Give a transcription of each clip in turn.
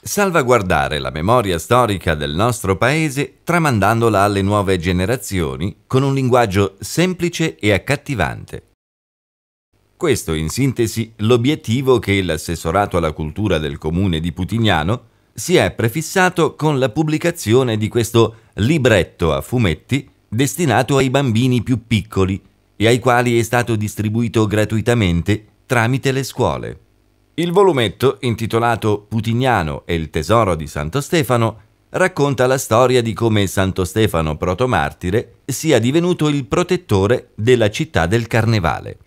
salvaguardare la memoria storica del nostro paese tramandandola alle nuove generazioni con un linguaggio semplice e accattivante. Questo in sintesi l'obiettivo che l'assessorato alla cultura del comune di Putignano si è prefissato con la pubblicazione di questo libretto a fumetti destinato ai bambini più piccoli e ai quali è stato distribuito gratuitamente tramite le scuole. Il volumetto, intitolato Putignano e il tesoro di Santo Stefano, racconta la storia di come Santo Stefano protomartire sia divenuto il protettore della città del carnevale.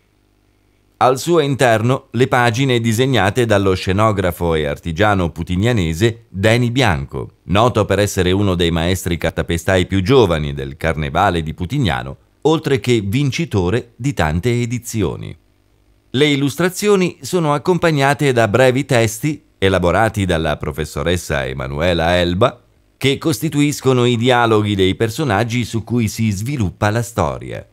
Al suo interno le pagine disegnate dallo scenografo e artigiano putignanese Deni Bianco, noto per essere uno dei maestri cartapestai più giovani del carnevale di Putignano, oltre che vincitore di tante edizioni. Le illustrazioni sono accompagnate da brevi testi elaborati dalla professoressa Emanuela Elba che costituiscono i dialoghi dei personaggi su cui si sviluppa la storia.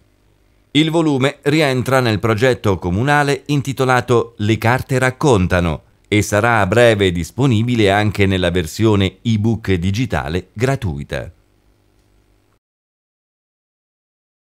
Il volume rientra nel progetto comunale intitolato Le carte raccontano e sarà a breve disponibile anche nella versione ebook digitale gratuita.